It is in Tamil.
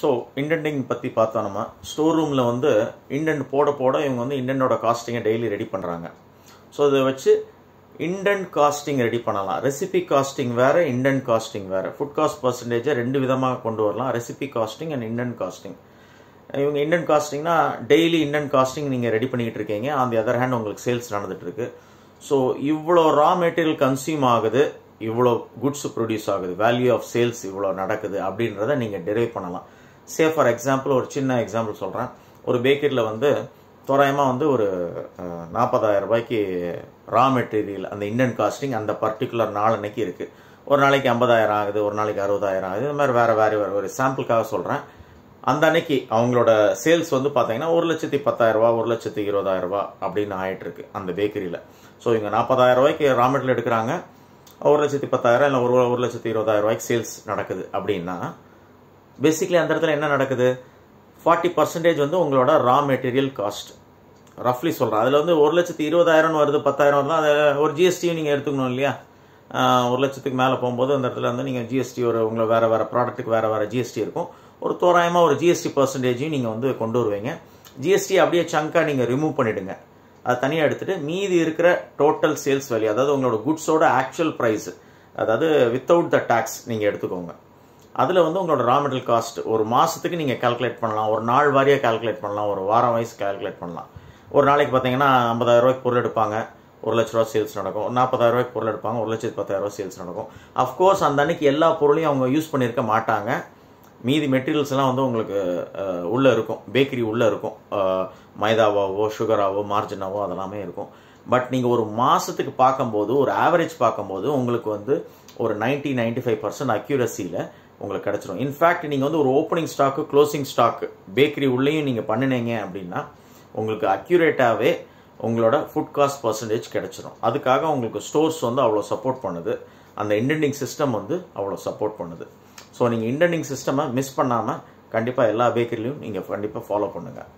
ஸோ இண்டென்டிங் பற்றி பார்த்தோம் நம்ம ஸ்டோர் ரூமில் வந்து இண்டென்ட் போட போட இவங்க வந்து இண்டென்டோட காஸ்டிங்கை டெய்லி ரெடி பண்ணுறாங்க ஸோ இதை வச்சு இண்டென்ட் காஸ்டிங் ரெடி பண்ணலாம் ரெசிபி காஸ்டிங் வேறு இண்டென்ட் காஸ்டிங் வேறு ஃபுட் காஸ்ட் பர்சன்டேஜை ரெண்டு விதமாக கொண்டு வரலாம் recipe costing and indent costing இவங்க இண்டென்ட் காஸ்டிங்னா டெய்லி இண்டென்ட் காஸ்டிங் நீங்கள் ரெடி பண்ணிக்கிட்டு இருக்கீங்க ஆன் தி அதர் ஹேண்ட் உங்களுக்கு சேல்ஸ் நடந்துகிட்ருக்கு ஸோ இவ்வளோ ரா மெட்டீரியல் கன்சியூம் ஆகுது இவ்வளோ குட்ஸ் ப்ரொடியூஸ் ஆகுது வேல்யூ ஆஃப் சேல்ஸ் இவ்வளோ நடக்குது அப்படின்றத நீங்கள் டெரைவ் பண்ணலாம் சே ஃபார் எக்ஸாம்பிள் ஒரு சின்ன எக்ஸாம்பிள் சொல்கிறேன் ஒரு பேக்கரியில் வந்து தோராயமாக வந்து ஒரு நாற்பதாயிரம் ரூபாய்க்கு ரா மெட்டீரியல் அந்த இண்டியன் காஸ்டிங் அந்த பர்டிகுலர் நாள் அன்னைக்கு இருக்குது ஒரு நாளைக்கு ஐம்பதாயிரம் ஆகுது ஒரு நாளைக்கு அறுபதாயிரம் ஆகுது இது மாதிரி வேறு வேறு வேறு ஒரு சாம்பிளுக்காக சொல்கிறேன் அந்த அன்னைக்கு அவங்களோட சேல்ஸ் வந்து பார்த்தீங்கன்னா ஒரு லட்சத்தி பத்தாயிரரூபா ஒரு லட்சத்தி இருபதாயிரரூபா அப்படின்னு ஆகிட்டுருக்கு அந்த பேக்கரியில் ஸோ இங்கே நாற்பதாயிரம் ரூபாய்க்கு ரா மெட்டீரியல் எடுக்கிறாங்க ஒரு லட்சத்தி பத்தாயிரம் இல்லை ஒரு ஒரு லட்சத்தி இருபதாயிரம் ரூபாய்க்கு சேல்ஸ் நடக்குது அப்படின்னா பேசிக்கலி அந்த இடத்துல என்ன நடக்குது ஃபார்ட்டி பர்சன்டேஜ் வந்து உங்களோட ரா மெட்டீரியல் காஸ்ட் ரஃப்லி சொல்கிறேன் அதில் வந்து ஒரு லட்சத்து இருபதாயிரம்னு வருது பத்தாயிரம் வருது அதில் ஒரு ஜிஎஸ்டியும் நீங்கள் எடுத்துக்கணும் இல்லையா ஒரு லட்சத்துக்கு மேலே போகும்போது அந்த இடத்துல வந்து நீங்கள் ஜிஎஸ்டி ஒரு உங்களை வேறு வேறு ப்ராடக்ட்டுக்கு வேறு வேறு ஜிஎஸ்டி இருக்கும் ஒரு தோராயமாக ஒரு ஜிஎஸ்டி பர்சன்டேஜையும் நீங்கள் வந்து கொண்டு வருவீங்க ஜிஎஸ்டி அப்படியே சங்காக நீங்கள் ரிமூவ் பண்ணிவிடுங்க அதை தனியாக எடுத்துகிட்டு மீதி இருக்கிற டோட்டல் சேல்ஸ் வேல்யூ அதாவது உங்களோட குட்ஸோட ஆக்சுவல் ப்ரைஸ் அதாவது வித்தவுட் த டேக்ஸ் நீங்கள் எடுத்துக்கோங்க அதில் வந்து உங்களோட ரா மெட்டல் காஸ்ட் ஒரு மாதத்துக்கு நீங்கள் கால்குலேட் பண்ணலாம் ஒரு நாள் வாரியாக கால்குலேட் பண்ணலாம் ஒரு வாரம் வைஸ் கால்குலேட் பண்ணலாம் ஒரு நாளைக்கு பார்த்தீங்கன்னா ஐம்பதாயிரரூவாய்க்கு பொருள் எடுப்பாங்க ஒரு லட்ச ரூபா சேல்ஸ் நடக்கும் நாற்பதாயிரரூவாய்க்கு பொருள் எடுப்பாங்க ஒரு லட்சத்து பத்தாயிரரூவா சேல்ஸ் நடக்கும் அஃப்கோர்ஸ் அந்த அன்னைக்கு எல்லா பொருளையும் அவங்க யூஸ் பண்ணியிருக்க மாட்டாங்க மீதி மெட்டீரியல்ஸ் எல்லாம் வந்து உங்களுக்கு உள்ளே இருக்கும் பேக்கரி உள்ளே இருக்கும் மைதாவாவோ சுகராவோ மார்ஜினாவோ அதெல்லாமே இருக்கும் பட் நீங்கள் ஒரு மாதத்துக்கு பார்க்கும்போது ஒரு ஆவரேஜ் பார்க்கும்போது உங்களுக்கு வந்து ஒரு நைன்ட்டி நைன்ட்டி ஃபைவ் பர்சன்ட் அக்யூரஸியில் உங்களுக்கு கிடச்சிரும் இன்ஃபேக்ட் நீங்கள் வந்து ஒரு opening stock closing stock bakery உள்ளேயும் நீங்கள் பண்ணினீங்க அப்படின்னா உங்களுக்கு அக்யூரேட்டாகவே உங்களோட ஃபுட் காஸ்ட் பர்சன்டேஜ் கிடச்சிரும் அதுக்காக உங்களுக்கு ஸ்டோர்ஸ் வந்து அவ்வளோ சப்போர்ட் பண்ணுது அந்த இன்டெண்டிங் சிஸ்டம் வந்து அவ்வளோ சப்போர்ட் பண்ணுது ஸோ நீங்கள் இன்டெண்டிங் சிஸ்டமை மிஸ் பண்ணாமல் கண்டிப்பாக எல்லா பேக்கரிலையும் நீங்கள் கண்டிப்பாக ஃபாலோ பண்ணுங்கள்